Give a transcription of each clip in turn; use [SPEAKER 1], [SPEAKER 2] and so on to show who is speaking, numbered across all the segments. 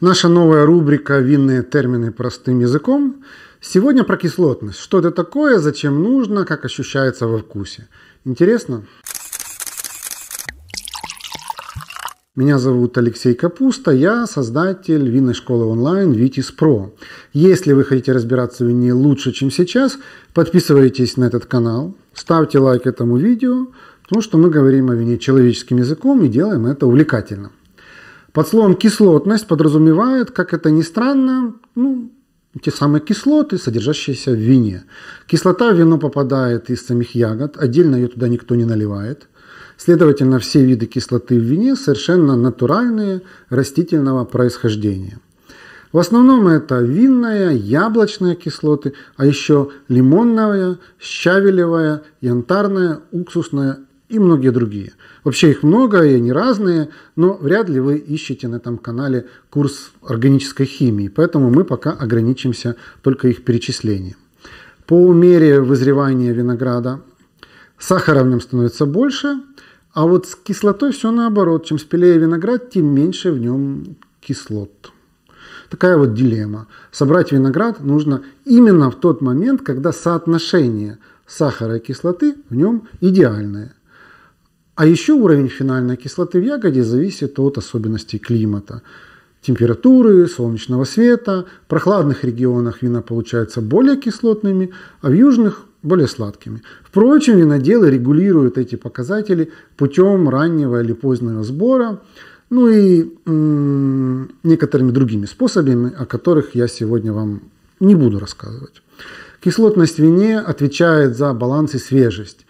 [SPEAKER 1] Наша новая рубрика «Винные термины простым языком». Сегодня про кислотность. Что это такое, зачем нужно, как ощущается во вкусе. Интересно? Меня зовут Алексей Капуста, я создатель винной школы онлайн Vitis Pro. Если вы хотите разбираться в вине лучше, чем сейчас, подписывайтесь на этот канал, ставьте лайк этому видео, потому что мы говорим о вине человеческим языком и делаем это увлекательно. Под словом «кислотность» подразумевает, как это ни странно, ну, те самые кислоты, содержащиеся в вине. Кислота в вино попадает из самих ягод, отдельно ее туда никто не наливает. Следовательно, все виды кислоты в вине совершенно натуральные, растительного происхождения. В основном это винная, яблочная кислоты, а еще лимонная, щавелевая, янтарная, уксусная и многие другие. Вообще их много, и они разные, но вряд ли вы ищете на этом канале курс органической химии, поэтому мы пока ограничимся только их перечислением. По мере вызревания винограда сахара в нем становится больше, а вот с кислотой все наоборот. Чем спелее виноград, тем меньше в нем кислот. Такая вот дилемма. Собрать виноград нужно именно в тот момент, когда соотношение сахара и кислоты в нем идеальное. А еще уровень финальной кислоты в ягоде зависит от особенностей климата. Температуры, солнечного света. В прохладных регионах вина получаются более кислотными, а в южных – более сладкими. Впрочем, виноделы регулируют эти показатели путем раннего или позднего сбора, ну и некоторыми другими способами, о которых я сегодня вам не буду рассказывать. Кислотность в вине отвечает за баланс и свежесть.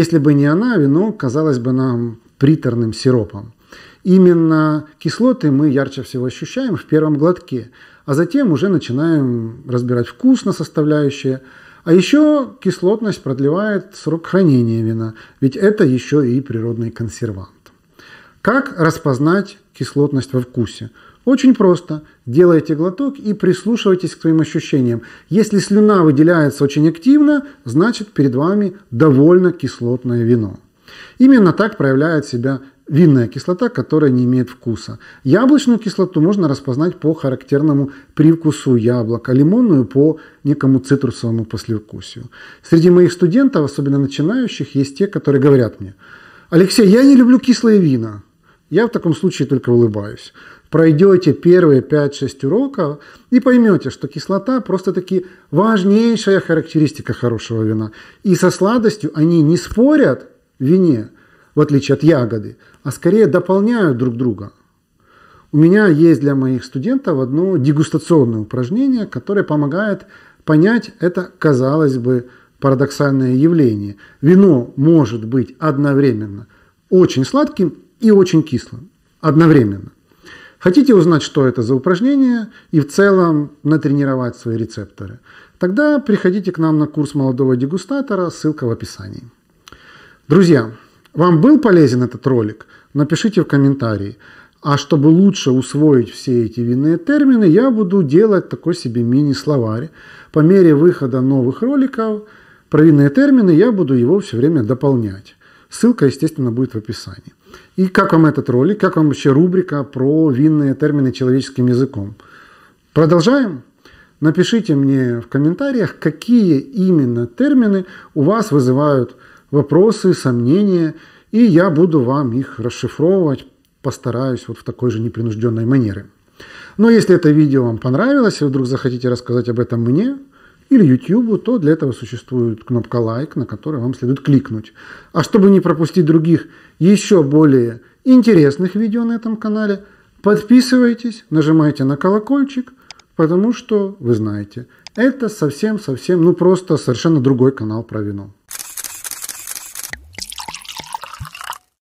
[SPEAKER 1] Если бы не она, вино казалось бы нам приторным сиропом. Именно кислоты мы ярче всего ощущаем в первом глотке, а затем уже начинаем разбирать вкус на составляющие. А еще кислотность продлевает срок хранения вина, ведь это еще и природный консервант. Как распознать кислотность во вкусе? Очень просто. Делайте глоток и прислушивайтесь к своим ощущениям. Если слюна выделяется очень активно, значит перед вами довольно кислотное вино. Именно так проявляет себя винная кислота, которая не имеет вкуса. Яблочную кислоту можно распознать по характерному привкусу яблока, лимонную по некому цитрусовому послевкусию. Среди моих студентов, особенно начинающих, есть те, которые говорят мне, «Алексей, я не люблю кислые вина». Я в таком случае только улыбаюсь. Пройдете первые 5-6 уроков и поймете, что кислота просто-таки важнейшая характеристика хорошего вина. И со сладостью они не спорят в вине, в отличие от ягоды, а скорее дополняют друг друга. У меня есть для моих студентов одно дегустационное упражнение, которое помогает понять это, казалось бы, парадоксальное явление. Вино может быть одновременно очень сладким и очень кислым одновременно. Хотите узнать, что это за упражнение и в целом натренировать свои рецепторы? Тогда приходите к нам на курс молодого дегустатора, ссылка в описании. Друзья, вам был полезен этот ролик? Напишите в комментарии. А чтобы лучше усвоить все эти винные термины, я буду делать такой себе мини-словарь. По мере выхода новых роликов про винные термины я буду его все время дополнять. Ссылка, естественно, будет в описании. И как вам этот ролик, как вам вообще рубрика про винные термины человеческим языком? Продолжаем? Напишите мне в комментариях, какие именно термины у вас вызывают вопросы, сомнения, и я буду вам их расшифровывать, постараюсь вот в такой же непринужденной манере. Но если это видео вам понравилось, и вдруг захотите рассказать об этом мне, или YouTube, то для этого существует кнопка лайк, на которую вам следует кликнуть. А чтобы не пропустить других еще более интересных видео на этом канале, подписывайтесь, нажимайте на колокольчик, потому что вы знаете, это совсем-совсем, ну просто совершенно другой канал про вино.